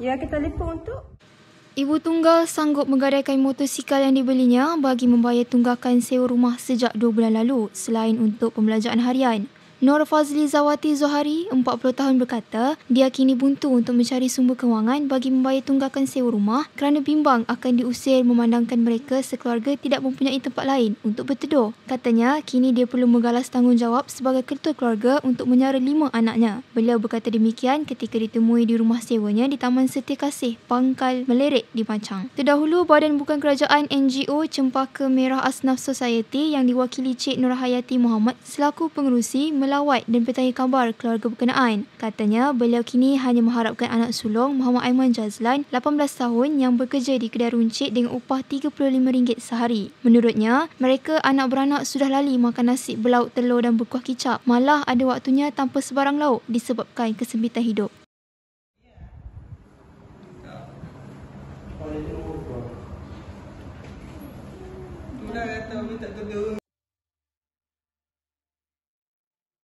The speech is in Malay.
Ya, kita telefon untuk Ibu tunggal sanggup menggadaikan motosikal yang dibelinya bagi membayar tunggakan sewa rumah sejak dua bulan lalu selain untuk pembelajaran harian. Nor Fazli Zawati Zohari, 40 tahun berkata, dia kini buntu untuk mencari sumber kewangan bagi membayar tunggakan sewa rumah kerana bimbang akan diusir memandangkan mereka sekeluarga tidak mempunyai tempat lain untuk berteduh. Katanya, kini dia perlu menggalas tanggungjawab sebagai ketua keluarga untuk menyara lima anaknya. Beliau berkata demikian ketika ditemui di rumah sewanya di Taman Setia Kasih, Pangkal Melerik di Pancang. Terdahulu, badan bukan kerajaan NGO Cempaka Merah Asnaf Society yang diwakili Cik Nurhayati Muhammad selaku pengurusi melalui selawat dan bertanya kabar keluarga berkenaan. Katanya, beliau kini hanya mengharapkan anak sulung Muhammad Aiman Jazlan, 18 tahun yang bekerja di kedai runcit dengan upah RM35 sehari. Menurutnya, mereka anak-beranak sudah lali makan nasi berlauk telur dan berkuah kicap. Malah ada waktunya tanpa sebarang lauk disebabkan kesempitan hidup. Kalau dia nak buat apa? Dia nak kata, tak kena.